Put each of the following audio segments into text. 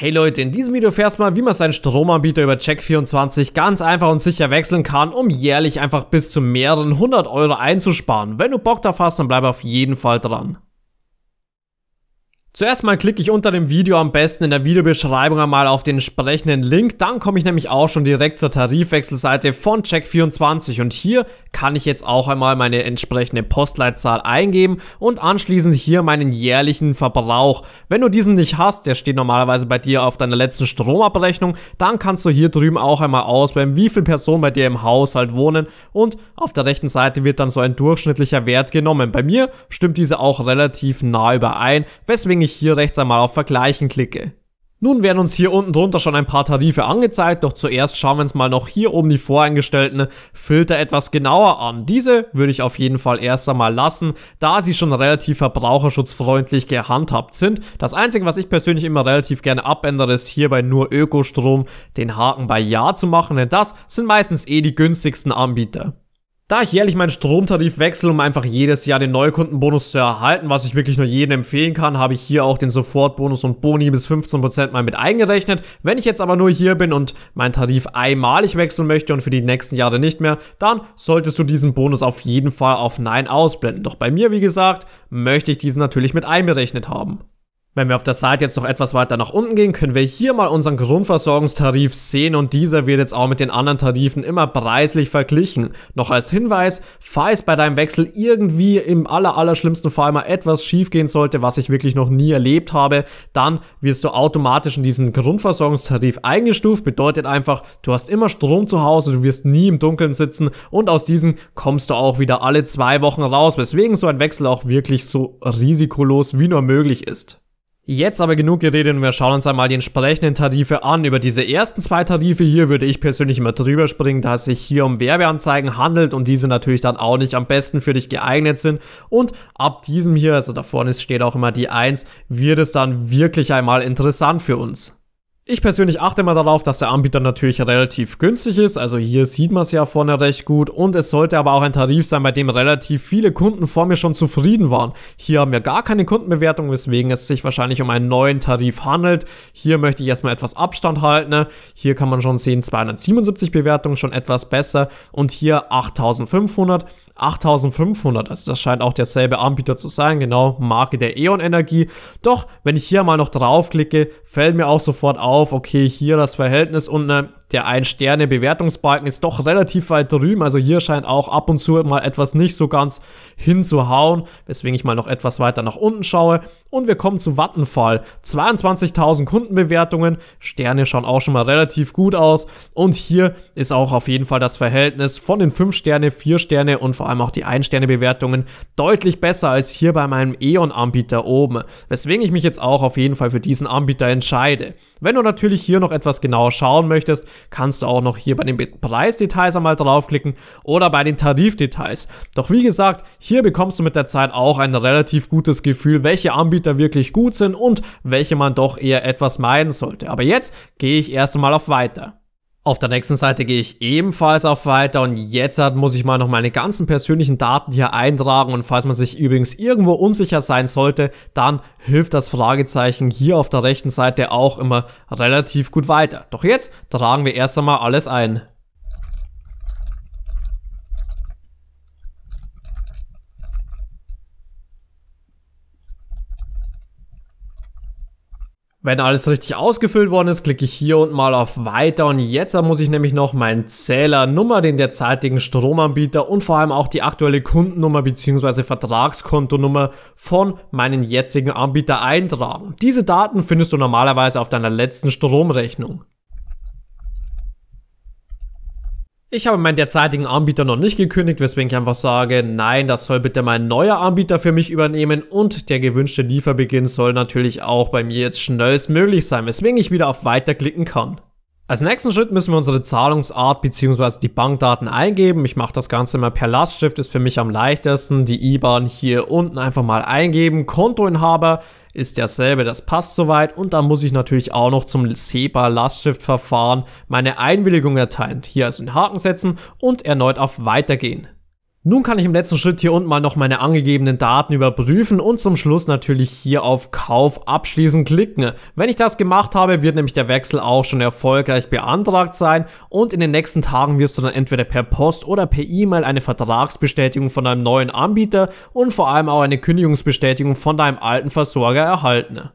Hey Leute, in diesem Video erfährst du mal, wie man seinen Stromanbieter über Check24 ganz einfach und sicher wechseln kann, um jährlich einfach bis zu mehreren hundert Euro einzusparen. Wenn du Bock darauf hast, dann bleib auf jeden Fall dran. Zuerst mal klicke ich unter dem Video am besten in der Videobeschreibung einmal auf den entsprechenden Link, dann komme ich nämlich auch schon direkt zur Tarifwechselseite von Check24 und hier kann ich jetzt auch einmal meine entsprechende Postleitzahl eingeben und anschließend hier meinen jährlichen Verbrauch. Wenn du diesen nicht hast, der steht normalerweise bei dir auf deiner letzten Stromabrechnung, dann kannst du hier drüben auch einmal auswählen, wie viele Personen bei dir im Haushalt wohnen und auf der rechten Seite wird dann so ein durchschnittlicher Wert genommen. Bei mir stimmt diese auch relativ nah überein, weswegen ich ich hier rechts einmal auf Vergleichen klicke. Nun werden uns hier unten drunter schon ein paar Tarife angezeigt, doch zuerst schauen wir uns mal noch hier oben die voreingestellten Filter etwas genauer an. Diese würde ich auf jeden Fall erst einmal lassen, da sie schon relativ verbraucherschutzfreundlich gehandhabt sind. Das einzige, was ich persönlich immer relativ gerne abändere, ist hier bei nur Ökostrom den Haken bei Ja zu machen, denn das sind meistens eh die günstigsten Anbieter. Da ich jährlich meinen Stromtarif wechsle, um einfach jedes Jahr den Neukundenbonus zu erhalten, was ich wirklich nur jedem empfehlen kann, habe ich hier auch den Sofortbonus und Boni bis 15% mal mit eingerechnet. Wenn ich jetzt aber nur hier bin und meinen Tarif einmalig wechseln möchte und für die nächsten Jahre nicht mehr, dann solltest du diesen Bonus auf jeden Fall auf Nein ausblenden. Doch bei mir, wie gesagt, möchte ich diesen natürlich mit einberechnet haben. Wenn wir auf der Seite jetzt noch etwas weiter nach unten gehen, können wir hier mal unseren Grundversorgungstarif sehen und dieser wird jetzt auch mit den anderen Tarifen immer preislich verglichen. Noch als Hinweis, falls bei deinem Wechsel irgendwie im allerallerschlimmsten Fall mal etwas schief gehen sollte, was ich wirklich noch nie erlebt habe, dann wirst du automatisch in diesen Grundversorgungstarif eingestuft. Bedeutet einfach, du hast immer Strom zu Hause, du wirst nie im Dunkeln sitzen und aus diesem kommst du auch wieder alle zwei Wochen raus, weswegen so ein Wechsel auch wirklich so risikolos wie nur möglich ist. Jetzt aber genug geredet und wir schauen uns einmal die entsprechenden Tarife an. Über diese ersten zwei Tarife hier würde ich persönlich immer drüber springen, da es sich hier um Werbeanzeigen handelt und diese natürlich dann auch nicht am besten für dich geeignet sind. Und ab diesem hier, also da vorne steht auch immer die 1, wird es dann wirklich einmal interessant für uns. Ich persönlich achte mal darauf, dass der Anbieter natürlich relativ günstig ist, also hier sieht man es ja vorne recht gut und es sollte aber auch ein Tarif sein, bei dem relativ viele Kunden vor mir schon zufrieden waren. Hier haben wir gar keine Kundenbewertung, weswegen es sich wahrscheinlich um einen neuen Tarif handelt. Hier möchte ich erstmal etwas Abstand halten. Hier kann man schon sehen 277 Bewertungen, schon etwas besser und hier 8500 8500. Also das scheint auch derselbe Anbieter zu sein, genau, Marke der E.ON Energie. Doch, wenn ich hier mal noch draufklicke, fällt mir auch sofort auf, okay, hier das Verhältnis und eine der Ein-Sterne-Bewertungsbalken ist doch relativ weit drüben. Also hier scheint auch ab und zu mal etwas nicht so ganz hinzuhauen, weswegen ich mal noch etwas weiter nach unten schaue. Und wir kommen zu Vattenfall. 22.000 Kundenbewertungen. Sterne schauen auch schon mal relativ gut aus. Und hier ist auch auf jeden Fall das Verhältnis von den 5 Sterne, 4 Sterne und vor allem auch die 1 Sterne Bewertungen deutlich besser als hier bei meinem Eon Anbieter oben. Weswegen ich mich jetzt auch auf jeden Fall für diesen Anbieter entscheide. Wenn du natürlich hier noch etwas genauer schauen möchtest, kannst du auch noch hier bei den Preisdetails einmal draufklicken oder bei den Tarifdetails. Doch wie gesagt, hier bekommst du mit der Zeit auch ein relativ gutes Gefühl, welche Anbieter wirklich gut sind und welche man doch eher etwas meiden sollte. Aber jetzt gehe ich erst einmal auf weiter. Auf der nächsten Seite gehe ich ebenfalls auf Weiter und jetzt muss ich mal noch meine ganzen persönlichen Daten hier eintragen und falls man sich übrigens irgendwo unsicher sein sollte, dann hilft das Fragezeichen hier auf der rechten Seite auch immer relativ gut weiter. Doch jetzt tragen wir erst einmal alles ein. Wenn alles richtig ausgefüllt worden ist, klicke ich hier und mal auf Weiter und jetzt muss ich nämlich noch meinen Zählernummer, den derzeitigen Stromanbieter und vor allem auch die aktuelle Kundennummer bzw. Vertragskontonummer von meinen jetzigen Anbieter eintragen. Diese Daten findest du normalerweise auf deiner letzten Stromrechnung. Ich habe meinen derzeitigen Anbieter noch nicht gekündigt, weswegen ich einfach sage, nein, das soll bitte mein neuer Anbieter für mich übernehmen und der gewünschte Lieferbeginn soll natürlich auch bei mir jetzt schnellstmöglich sein, weswegen ich wieder auf Weiter klicken kann. Als nächsten Schritt müssen wir unsere Zahlungsart bzw. die Bankdaten eingeben. Ich mache das Ganze immer per Lastschrift, ist für mich am leichtesten. Die IBAN hier unten einfach mal eingeben. Kontoinhaber ist derselbe, das passt soweit. Und dann muss ich natürlich auch noch zum SEPA-Lastschriftverfahren meine Einwilligung erteilen. Hier also den Haken setzen und erneut auf Weitergehen. Nun kann ich im letzten Schritt hier unten mal noch meine angegebenen Daten überprüfen und zum Schluss natürlich hier auf Kauf abschließen klicken. Wenn ich das gemacht habe, wird nämlich der Wechsel auch schon erfolgreich beantragt sein und in den nächsten Tagen wirst du dann entweder per Post oder per E-Mail eine Vertragsbestätigung von deinem neuen Anbieter und vor allem auch eine Kündigungsbestätigung von deinem alten Versorger erhalten.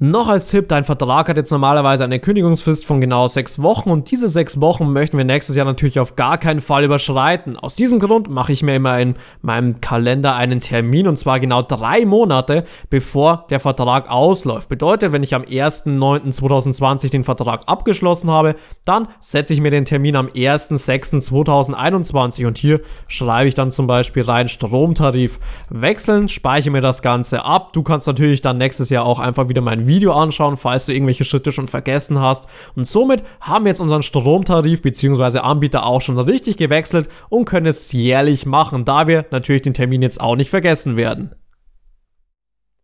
Noch als Tipp, dein Vertrag hat jetzt normalerweise eine Kündigungsfrist von genau sechs Wochen und diese sechs Wochen möchten wir nächstes Jahr natürlich auf gar keinen Fall überschreiten. Aus diesem Grund mache ich mir immer in meinem Kalender einen Termin und zwar genau drei Monate bevor der Vertrag ausläuft. Bedeutet, wenn ich am 1.9.2020 den Vertrag abgeschlossen habe, dann setze ich mir den Termin am 1.6.2021 und hier schreibe ich dann zum Beispiel rein Stromtarif wechseln, speichere mir das Ganze ab. Du kannst natürlich dann nächstes Jahr auch einfach wieder mein Video anschauen, falls du irgendwelche Schritte schon vergessen hast. Und somit haben wir jetzt unseren Stromtarif bzw. Anbieter auch schon richtig gewechselt und können es jährlich machen, da wir natürlich den Termin jetzt auch nicht vergessen werden.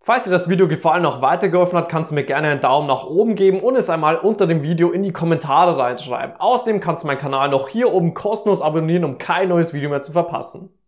Falls dir das Video gefallen und auch weitergeholfen hat, kannst du mir gerne einen Daumen nach oben geben und es einmal unter dem Video in die Kommentare reinschreiben. Außerdem kannst du meinen Kanal noch hier oben kostenlos abonnieren, um kein neues Video mehr zu verpassen.